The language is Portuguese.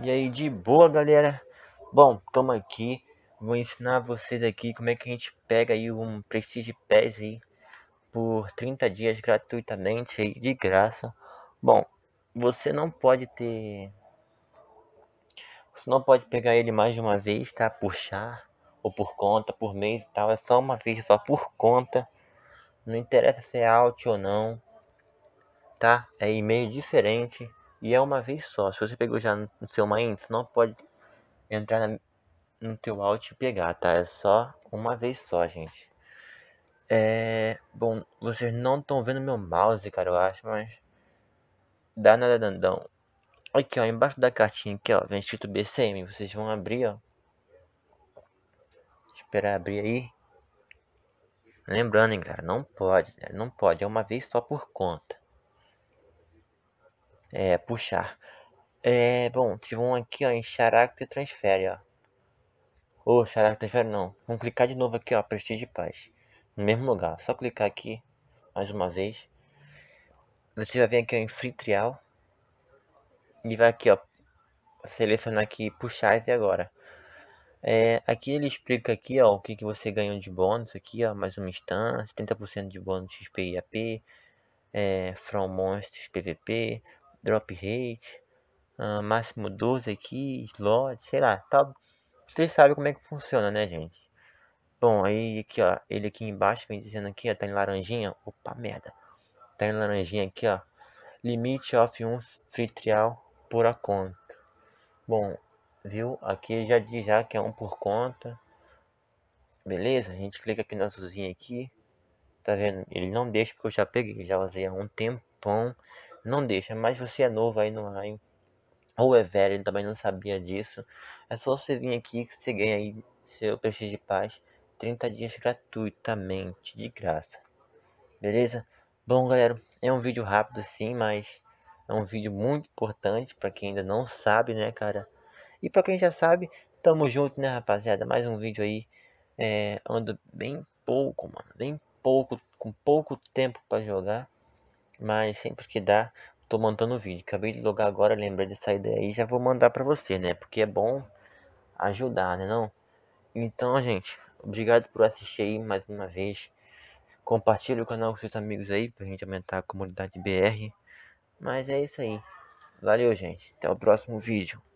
E aí, de boa, galera? Bom, estamos aqui. Vou ensinar vocês aqui como é que a gente pega aí um Prestige Pass aí por 30 dias gratuitamente aí, de graça. Bom, você não pode ter... Você não pode pegar ele mais de uma vez, tá? Puxar ou por conta, por mês e tal. É só uma vez, só por conta. Não interessa se é out ou não, tá? É e-mail diferente. E é uma vez só. Se você pegou já no seu main, você não pode entrar na, no teu out e pegar, tá? É só uma vez só, gente. É... Bom, vocês não estão vendo meu mouse, cara, eu acho, mas... Dá nada dandão. Aqui, ó, embaixo da cartinha aqui, ó, vem escrito BCM. Vocês vão abrir, ó. Esperar abrir aí. Lembrando, hein, cara, não pode, né? não pode. É uma vez só por conta é, puxar. É, bom, tive um aqui, ó, em Character Transfere, ó. Ou oh, Character não. Vamos clicar de novo aqui, ó, Prestige Paz. No mesmo lugar. Só clicar aqui, mais uma vez. Você vai vir aqui ó, em Free Trial. E vai aqui, ó, selecionar aqui Puxar e agora. É, aqui ele explica aqui, ó, o que, que você ganhou de bônus aqui, ó, mais uma instância, 70% de bônus XP e AP, é, From Monsters PVP, drop rate, uh, máximo 12 aqui, slot, sei lá, tá? Vocês sabem como é que funciona, né, gente? Bom, aí aqui, ó, ele aqui embaixo vem dizendo aqui, ó, tá em laranjinha, opa, merda. Tá em laranjinha aqui, ó, limite of 1 um free trial por a conta. Bom, viu? Aqui já diz já que é um por conta. Beleza? A gente clica aqui na azulzinho aqui. Tá vendo? Ele não deixa porque eu já peguei, já usei há um tempão não deixa, mas você é novo aí no raio, ou é velho, ele também não sabia disso. É só você vir aqui que você ganha aí seu prestígio de paz 30 dias gratuitamente, de graça. Beleza? Bom, galera, é um vídeo rápido sim, mas é um vídeo muito importante para quem ainda não sabe, né, cara? E para quem já sabe, tamo junto, né, rapaziada? Mais um vídeo aí. É, ando bem pouco, mano, bem pouco, com pouco tempo para jogar mas sempre que dá, tô montando o vídeo. Acabei de logar agora, lembrei dessa ideia aí, já vou mandar pra você, né? Porque é bom ajudar, né não? Então, gente, obrigado por assistir aí mais uma vez. Compartilhe o canal com seus amigos aí, pra gente aumentar a comunidade BR. Mas é isso aí. Valeu, gente. Até o próximo vídeo.